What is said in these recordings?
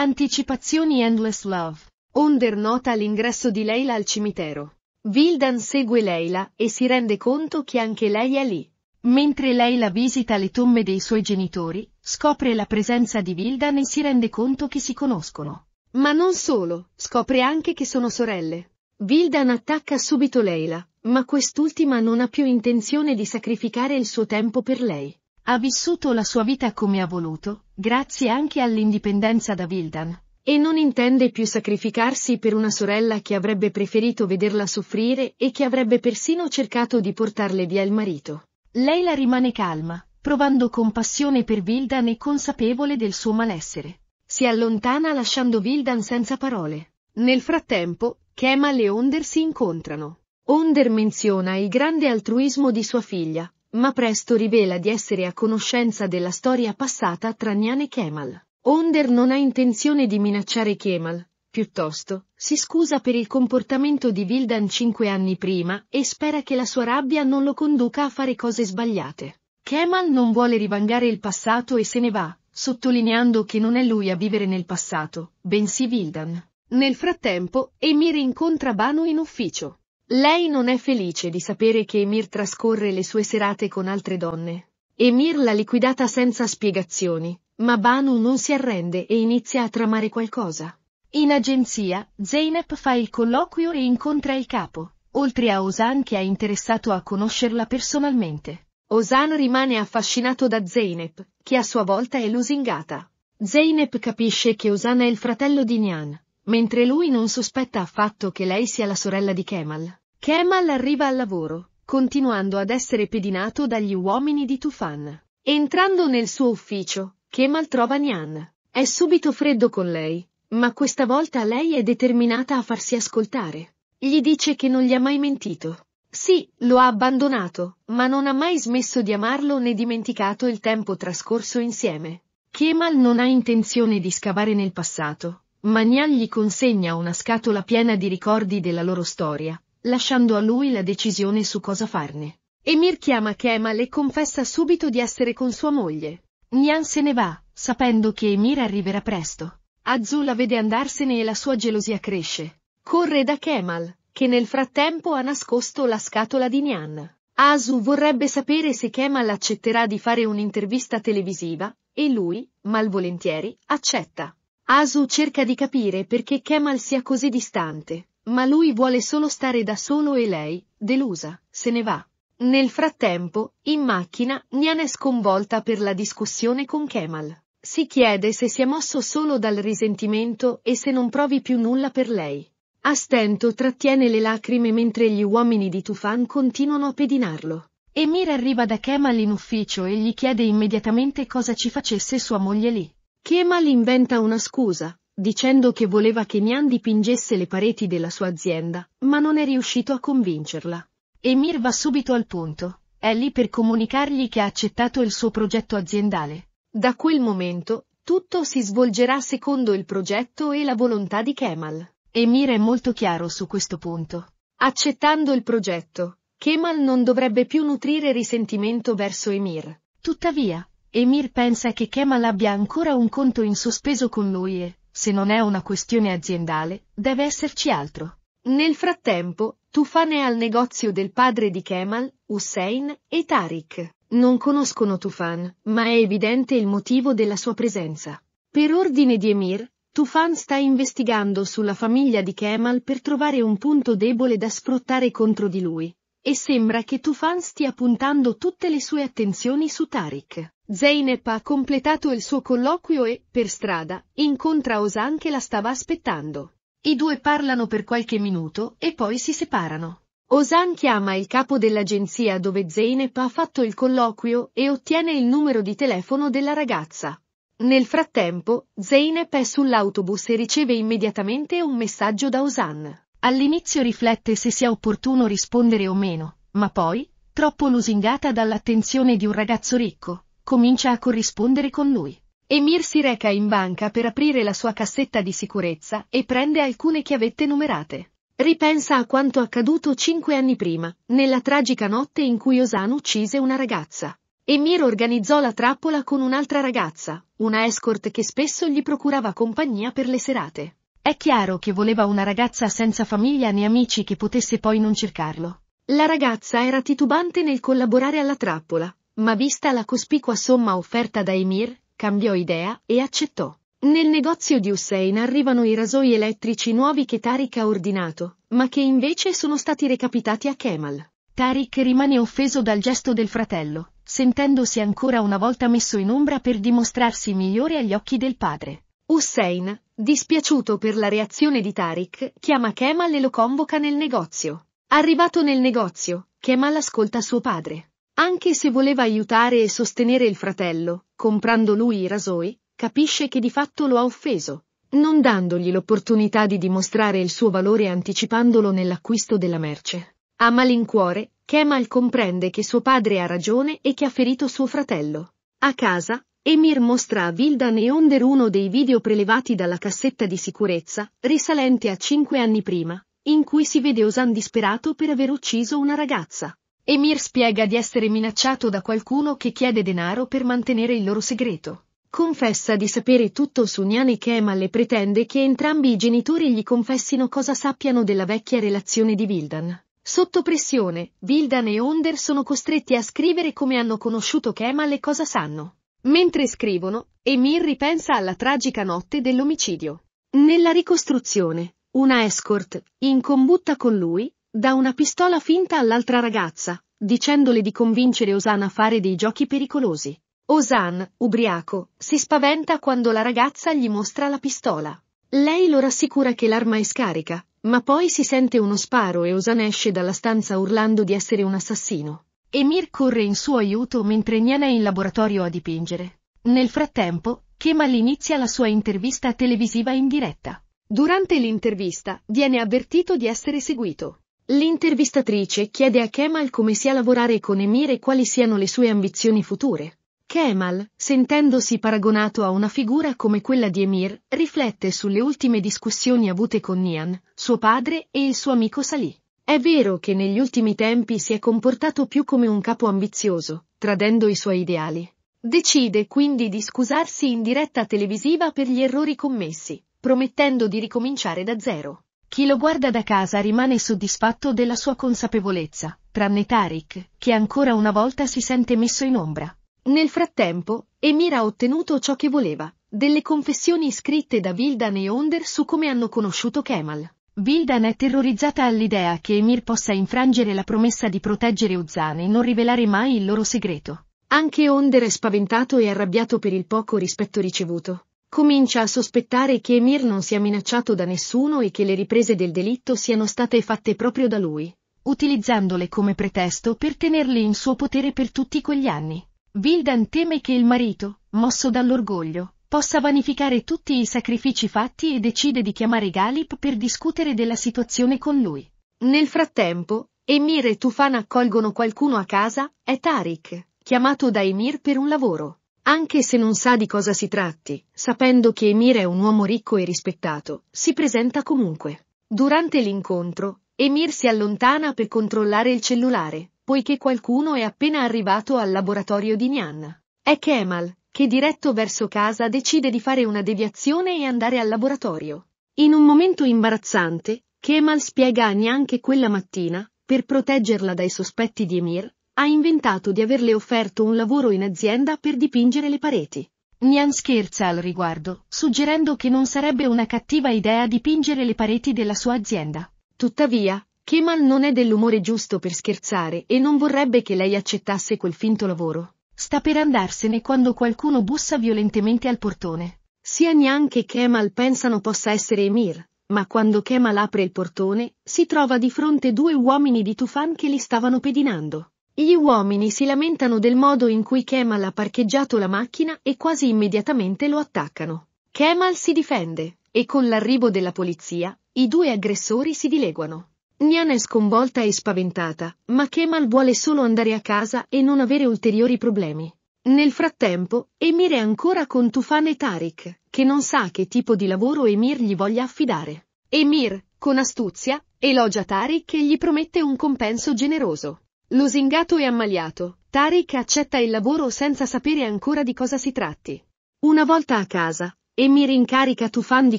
Anticipazioni Endless Love. Onder nota l'ingresso di Leila al cimitero. Vildan segue Leila e si rende conto che anche lei è lì. Mentre Leila visita le tombe dei suoi genitori, scopre la presenza di Vildan e si rende conto che si conoscono. Ma non solo, scopre anche che sono sorelle. Vildan attacca subito Leila, ma quest'ultima non ha più intenzione di sacrificare il suo tempo per lei. Ha vissuto la sua vita come ha voluto, grazie anche all'indipendenza da Vildan, e non intende più sacrificarsi per una sorella che avrebbe preferito vederla soffrire e che avrebbe persino cercato di portarle via il marito. Lei la rimane calma, provando compassione per Vildan e consapevole del suo malessere. Si allontana lasciando Vildan senza parole. Nel frattempo, Kemal e Onder si incontrano. Onder menziona il grande altruismo di sua figlia, ma presto rivela di essere a conoscenza della storia passata tra Nian e Kemal. Onder non ha intenzione di minacciare Kemal, piuttosto, si scusa per il comportamento di Vildan cinque anni prima e spera che la sua rabbia non lo conduca a fare cose sbagliate. Kemal non vuole rivangare il passato e se ne va, sottolineando che non è lui a vivere nel passato, bensì Vildan. Nel frattempo, Emir incontra Banu in ufficio. Lei non è felice di sapere che Emir trascorre le sue serate con altre donne. Emir l'ha liquidata senza spiegazioni, ma Banu non si arrende e inizia a tramare qualcosa. In agenzia, Zeynep fa il colloquio e incontra il capo, oltre a Osan che è interessato a conoscerla personalmente. Osan rimane affascinato da Zeynep, che a sua volta è lusingata. Zeynep capisce che Osan è il fratello di Nian, mentre lui non sospetta affatto che lei sia la sorella di Kemal. Kemal arriva al lavoro, continuando ad essere pedinato dagli uomini di Tufan. Entrando nel suo ufficio, Kemal trova Nian. È subito freddo con lei, ma questa volta lei è determinata a farsi ascoltare. Gli dice che non gli ha mai mentito. Sì, lo ha abbandonato, ma non ha mai smesso di amarlo né dimenticato il tempo trascorso insieme. Kemal non ha intenzione di scavare nel passato, ma Nian gli consegna una scatola piena di ricordi della loro storia, lasciando a lui la decisione su cosa farne. Emir chiama Kemal e confessa subito di essere con sua moglie. Nian se ne va, sapendo che Emir arriverà presto. Azul la vede andarsene e la sua gelosia cresce. Corre da Kemal, che nel frattempo ha nascosto la scatola di Nian. Asu vorrebbe sapere se Kemal accetterà di fare un'intervista televisiva, e lui, malvolentieri, accetta. Asu cerca di capire perché Kemal sia così distante, ma lui vuole solo stare da solo e lei, delusa, se ne va. Nel frattempo, in macchina, Nian è sconvolta per la discussione con Kemal. Si chiede se si è mosso solo dal risentimento e se non provi più nulla per lei. A stento trattiene le lacrime mentre gli uomini di Tufan continuano a pedinarlo. Emir arriva da Kemal in ufficio e gli chiede immediatamente cosa ci facesse sua moglie lì. Kemal inventa una scusa, dicendo che voleva che Nian dipingesse le pareti della sua azienda, ma non è riuscito a convincerla. Emir va subito al punto. È lì per comunicargli che ha accettato il suo progetto aziendale. Da quel momento, tutto si svolgerà secondo il progetto e la volontà di Kemal. Emir è molto chiaro su questo punto. Accettando il progetto, Kemal non dovrebbe più nutrire risentimento verso Emir. Tuttavia, Emir pensa che Kemal abbia ancora un conto in sospeso con lui e, se non è una questione aziendale, deve esserci altro. Nel frattempo, Tufan è al negozio del padre di Kemal, Hussein e Tariq. Non conoscono Tufan, ma è evidente il motivo della sua presenza. Per ordine di Emir, Tufan sta investigando sulla famiglia di Kemal per trovare un punto debole da sfruttare contro di lui. E sembra che Tufan stia puntando tutte le sue attenzioni su Tariq. Zeynep ha completato il suo colloquio e, per strada, incontra Osan che la stava aspettando. I due parlano per qualche minuto e poi si separano. Osan chiama il capo dell'agenzia dove Zeynep ha fatto il colloquio e ottiene il numero di telefono della ragazza. Nel frattempo, Zeynep è sull'autobus e riceve immediatamente un messaggio da Osan. All'inizio riflette se sia opportuno rispondere o meno, ma poi, troppo lusingata dall'attenzione di un ragazzo ricco, comincia a corrispondere con lui. Emir si reca in banca per aprire la sua cassetta di sicurezza e prende alcune chiavette numerate. Ripensa a quanto accaduto cinque anni prima, nella tragica notte in cui Osan uccise una ragazza. Emir organizzò la trappola con un'altra ragazza, una escort che spesso gli procurava compagnia per le serate. È chiaro che voleva una ragazza senza famiglia né amici che potesse poi non cercarlo. La ragazza era titubante nel collaborare alla trappola, ma vista la cospicua somma offerta da Emir, cambiò idea e accettò. Nel negozio di Hussein arrivano i rasoi elettrici nuovi che Tariq ha ordinato, ma che invece sono stati recapitati a Kemal. Tariq rimane offeso dal gesto del fratello, sentendosi ancora una volta messo in ombra per dimostrarsi migliore agli occhi del padre. Hussein, dispiaciuto per la reazione di Tariq, chiama Kemal e lo convoca nel negozio. Arrivato nel negozio, Kemal ascolta suo padre. Anche se voleva aiutare e sostenere il fratello, comprando lui i rasoi, capisce che di fatto lo ha offeso, non dandogli l'opportunità di dimostrare il suo valore anticipandolo nell'acquisto della merce. A malincuore, Kemal comprende che suo padre ha ragione e che ha ferito suo fratello. A casa, Emir mostra a Vildan e Onder uno dei video prelevati dalla cassetta di sicurezza, risalente a cinque anni prima, in cui si vede Osan disperato per aver ucciso una ragazza. Emir spiega di essere minacciato da qualcuno che chiede denaro per mantenere il loro segreto. Confessa di sapere tutto su Gnani Kemal e pretende che entrambi i genitori gli confessino cosa sappiano della vecchia relazione di Vildan. Sotto pressione, Vildan e Onder sono costretti a scrivere come hanno conosciuto Kemal e cosa sanno. Mentre scrivono, Emir ripensa alla tragica notte dell'omicidio. Nella ricostruzione, una escort, in combutta con lui, dà una pistola finta all'altra ragazza, dicendole di convincere Osan a fare dei giochi pericolosi. Osan, ubriaco, si spaventa quando la ragazza gli mostra la pistola. Lei lo rassicura che l'arma è scarica, ma poi si sente uno sparo e Osan esce dalla stanza urlando di essere un assassino. Emir corre in suo aiuto mentre Nian è in laboratorio a dipingere. Nel frattempo, Kemal inizia la sua intervista televisiva in diretta. Durante l'intervista viene avvertito di essere seguito. L'intervistatrice chiede a Kemal come sia lavorare con Emir e quali siano le sue ambizioni future. Kemal, sentendosi paragonato a una figura come quella di Emir, riflette sulle ultime discussioni avute con Nian, suo padre e il suo amico Salih. È vero che negli ultimi tempi si è comportato più come un capo ambizioso, tradendo i suoi ideali. Decide quindi di scusarsi in diretta televisiva per gli errori commessi, promettendo di ricominciare da zero. Chi lo guarda da casa rimane soddisfatto della sua consapevolezza, tranne Tarik, che ancora una volta si sente messo in ombra. Nel frattempo, Emir ha ottenuto ciò che voleva, delle confessioni scritte da Vildan e Onder su come hanno conosciuto Kemal. Vildan è terrorizzata all'idea che Emir possa infrangere la promessa di proteggere Uzzan e non rivelare mai il loro segreto. Anche Onder è spaventato e arrabbiato per il poco rispetto ricevuto. Comincia a sospettare che Emir non sia minacciato da nessuno e che le riprese del delitto siano state fatte proprio da lui, utilizzandole come pretesto per tenerli in suo potere per tutti quegli anni. Vildan teme che il marito, mosso dall'orgoglio, possa vanificare tutti i sacrifici fatti e decide di chiamare Galip per discutere della situazione con lui. Nel frattempo, Emir e Tufan accolgono qualcuno a casa, è Tariq, chiamato da Emir per un lavoro. Anche se non sa di cosa si tratti, sapendo che Emir è un uomo ricco e rispettato, si presenta comunque. Durante l'incontro, Emir si allontana per controllare il cellulare, poiché qualcuno è appena arrivato al laboratorio di Nian. È Kemal, che diretto verso casa decide di fare una deviazione e andare al laboratorio. In un momento imbarazzante, Kemal spiega a Nyan che quella mattina, per proteggerla dai sospetti di Emir, ha inventato di averle offerto un lavoro in azienda per dipingere le pareti. Nian scherza al riguardo, suggerendo che non sarebbe una cattiva idea dipingere le pareti della sua azienda. Tuttavia, Kemal non è dell'umore giusto per scherzare e non vorrebbe che lei accettasse quel finto lavoro. Sta per andarsene quando qualcuno bussa violentemente al portone. Sia Nian che Kemal pensano possa essere Emir, ma quando Kemal apre il portone, si trova di fronte due uomini di Tufan che li stavano pedinando. Gli uomini si lamentano del modo in cui Kemal ha parcheggiato la macchina e quasi immediatamente lo attaccano. Kemal si difende, e con l'arrivo della polizia, i due aggressori si dileguano. Nian è sconvolta e spaventata, ma Kemal vuole solo andare a casa e non avere ulteriori problemi. Nel frattempo, Emir è ancora con Tufan e Tariq, che non sa che tipo di lavoro Emir gli voglia affidare. Emir, con astuzia, elogia Tariq e gli promette un compenso generoso. Lusingato e ammaliato, Tariq accetta il lavoro senza sapere ancora di cosa si tratti. Una volta a casa, Emir incarica Tufan di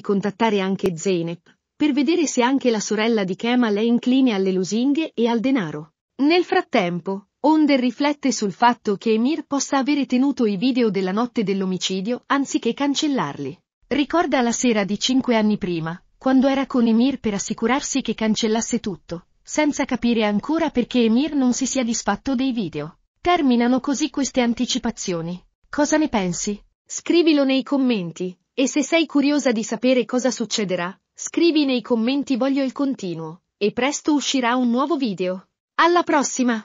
contattare anche Zeynep, per vedere se anche la sorella di Kemal è incline alle lusinghe e al denaro. Nel frattempo, Onder riflette sul fatto che Emir possa avere tenuto i video della notte dell'omicidio anziché cancellarli. Ricorda la sera di cinque anni prima, quando era con Emir per assicurarsi che cancellasse tutto, senza capire ancora perché Emir non si sia disfatto dei video. Terminano così queste anticipazioni. Cosa ne pensi? Scrivilo nei commenti, e se sei curiosa di sapere cosa succederà, Scrivi nei commenti voglio il continuo, e presto uscirà un nuovo video. Alla prossima!